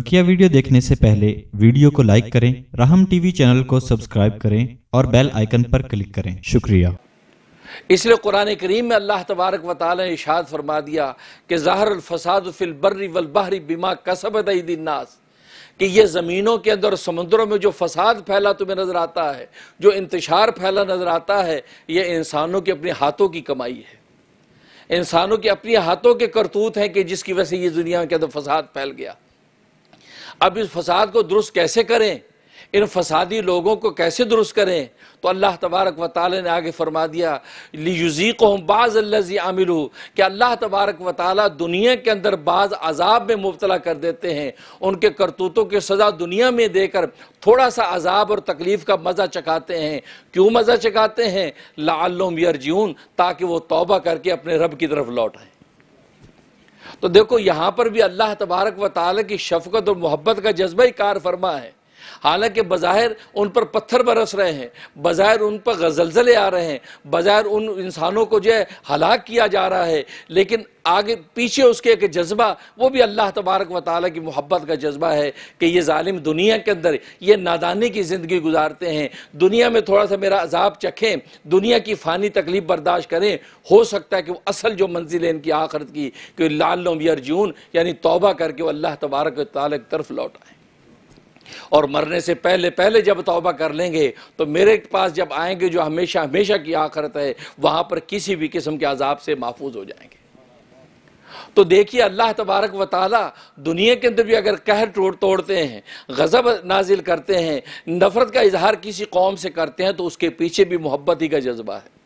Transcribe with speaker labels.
Speaker 1: बकिया वीडियो देखने से पहले वीडियो को लाइक करें राहम टीवी चैनल को सब्सक्राइब करें और बेल आइकन पर क्लिक करें शुक्रिया
Speaker 2: इसलिए कुरान करीम में अल्लाह तबारक वाल ने इशाद फरमा दिया कि ज़ाहरफसाद वल बहरी बीमा कसबत नास कि ये ज़मीनों के अंदर समुद्रों में जो फसाद फैला तुम्हें नज़र आता है जो इंतशार फैला नज़र आता है ये इंसानों के अपने हाथों की कमाई है इंसानों के अपने हाथों के करतूत हैं कि जिसकी वजह से ये दुनिया के अंदर फसाद फैल गया अब इस फसाद को दुरुस्त कैसे करें इन फसादी लोगों को कैसे दुरुस्त करें तो अल्लाह तबारक व ताल ने आगे फरमा दिया युजी को बाज़ अल्लाजी आमिल हूँ कि अल्लाह तबारक व ताली दुनिया के अंदर बाज़ अजाब में मुबतला कर देते हैं उनके करतूतों की सज़ा दुनिया में देकर थोड़ा सा अजाब और तकलीफ़ का मज़ा चखाते हैं क्यों मज़ा चखाते हैं लाल यरजून ताकि वह तोबा करके अपने रब की तरफ लौट आए तो देखो यहां पर भी अल्लाह तबारक व ताली की शफकत और मोहब्बत का जज्बा ही कार फरमा है हालांकि बाहर उन पर पत्थर बरस रहे हैं बाहर उन पर गजलजले आ रहे हैं बाहर उन इंसानों को जो है हलाक किया जा रहा है लेकिन आगे पीछे उसके एक जज्बा वो भी अल्लाह तबारक व ताली की मोहब्बत का जज्बा है कि ये ालिम दुनिया के अंदर ये नादानी की ज़िंदगी गुजारते हैं दुनिया में थोड़ा सा मेरा अजाब चखें दुनिया की फ़ानी तकलीफ बर्दाश्त करें हो सकता है कि वो असल जो मंजिल है इनकी आखरत की कि लाल जून यानी तोबा करके वो अल्लाह तबारक ताल की तरफ लौट आएँ और मरने से पहले पहले जब तोबा कर लेंगे तो मेरे पास जब आएंगे जो हमेशा हमेशा की आखरत है वहां पर किसी भी किस्म के अजाब से महफूज हो जाएंगे तो देखिए अल्लाह तबारक व ताली दुनिया के अंदर भी अगर कहर तोड़ तोड़ते हैं गज़ब नाजिल करते हैं नफ़रत का इजहार किसी कौम से करते हैं तो उसके पीछे भी मोहब्बत ही का जज्बा है